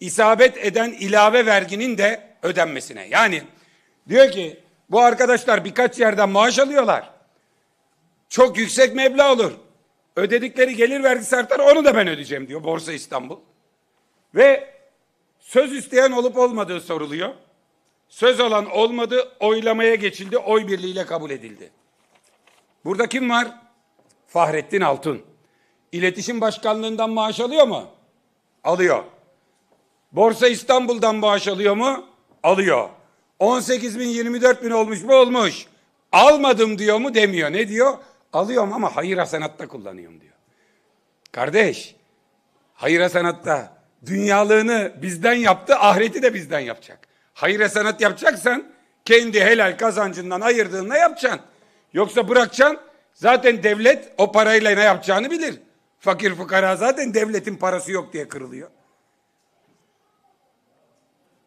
A: isabet eden ilave verginin de ödenmesine. Yani diyor ki bu arkadaşlar birkaç yerden maaş alıyorlar. Çok yüksek meblağ olur. Ödedikleri gelir vergisi artar onu da ben ödeyeceğim diyor Borsa İstanbul. Ve söz isteyen olup olmadığı soruluyor. Söz olan olmadı, oylamaya geçildi, oy birliğiyle kabul edildi. Burada kim var? Fahrettin Altun. İletişim Başkanlığından maaş alıyor mu? Alıyor. Borsa İstanbul'dan maaş alıyor mu? Alıyor. 18 bin 24 bin olmuş mu? Olmuş. Almadım diyor mu? Demiyor. Ne diyor? Alıyorum ama hayır hasanatta kullanıyorum diyor. Kardeş, hayır hasanatta dünyalığını bizden yaptı, ahireti de bizden yapacak. Hayır hasanat yapacaksan kendi helal kazancından ayırdığınla yapacaksın. Yoksa bırakacaksın. Zaten devlet o parayla ne yapacağını bilir. Fakir fukara zaten devletin parası yok diye kırılıyor.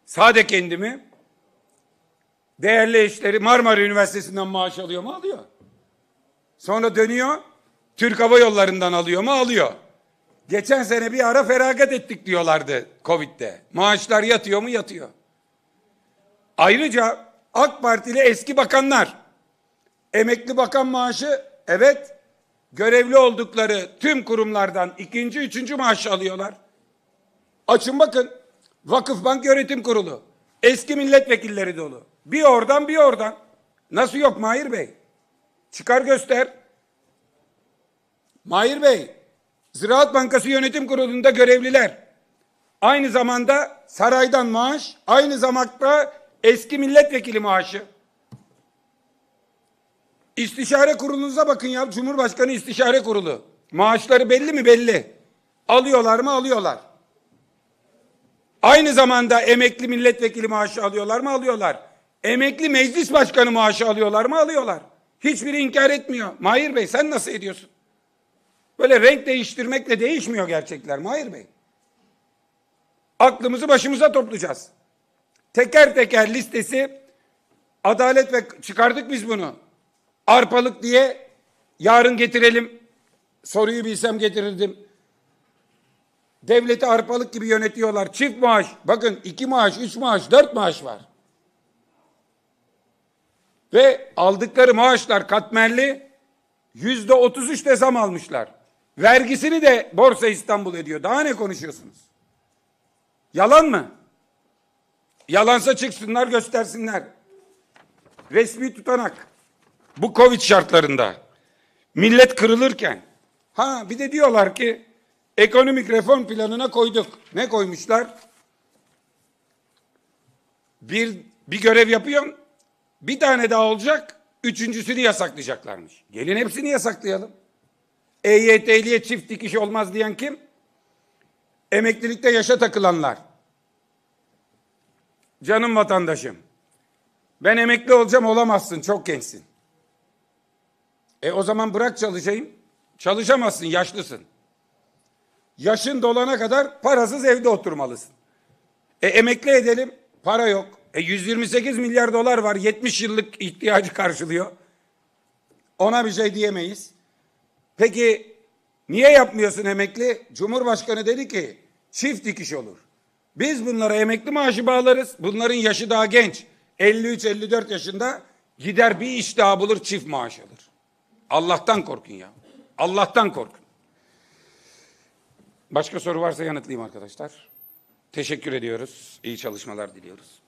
A: Sade kendimi değerli işleri Marmara Üniversitesi'nden maaş alıyor mu? Alıyor. Sonra dönüyor. Türk Hava Yolları'ndan alıyor mu? Alıyor. Geçen sene bir ara feragat ettik diyorlardı Covid'de. Maaşlar yatıyor mu? Yatıyor. Ayrıca AK Partili eski bakanlar emekli bakan maaşı evet görevli oldukları tüm kurumlardan ikinci, üçüncü maaş alıyorlar. Açın bakın. Vakıf Bank Yönetim Kurulu. Eski milletvekilleri dolu. Bir oradan bir oradan. Nasıl yok Mahir Bey? Çıkar göster. Mahir Bey, Ziraat Bankası Yönetim Kurulu'nda görevliler. Aynı zamanda saraydan maaş, aynı zamanda eski milletvekili maaşı. İstişare kurulunuza bakın ya. Cumhurbaşkanı İstişare Kurulu. Maaşları belli mi? Belli. Alıyorlar mı? Alıyorlar. Aynı zamanda emekli milletvekili maaşı alıyorlar mı? Alıyorlar. Emekli meclis başkanı maaşı alıyorlar mı? Alıyorlar. Hiçbiri inkar etmiyor. Mahir Bey sen nasıl ediyorsun? Böyle renk değiştirmekle değişmiyor gerçekler Mahir Bey. Aklımızı başımıza toplayacağız. Teker teker listesi Adalet ve çıkardık biz bunu. Arpalık diye yarın getirelim. Soruyu bilsem getirirdim. Devleti arpalık gibi yönetiyorlar. Çift maaş. Bakın iki maaş, üç maaş, dört maaş var. Ve aldıkları maaşlar katmerli. Yüzde otuz üç zam almışlar. Vergisini de Borsa İstanbul ediyor. Daha ne konuşuyorsunuz? Yalan mı? Yalansa çıksınlar göstersinler. Resmi tutanak bu Covid şartlarında millet kırılırken ha bir de diyorlar ki ekonomik reform planına koyduk. Ne koymuşlar? Bir bir görev yapıyorsun. Bir tane daha olacak. Üçüncüsünü yasaklayacaklarmış. Gelin hepsini yasaklayalım. EYT'liye çift dikiş olmaz diyen kim? Emeklilikte yaşa takılanlar. Canım vatandaşım. Ben emekli olacağım olamazsın çok gençsin. E o zaman bırak çalışayım. Çalışamazsın, yaşlısın. Yaşın dolana kadar parasız evde oturmalısın. E emekli edelim, para yok. E 128 milyar dolar var, 70 yıllık ihtiyacı karşılıyor. Ona bir şey diyemeyiz. Peki niye yapmıyorsun emekli? Cumhurbaşkanı dedi ki çift dikiş olur. Biz bunlara emekli maaşı bağlarız. Bunların yaşı daha genç. 53-54 yaşında gider bir iş daha bulur çift maaşı. Allah'tan korkun ya. Allah'tan korkun. Başka soru varsa yanıtlayayım arkadaşlar. Teşekkür ediyoruz. İyi çalışmalar diliyoruz.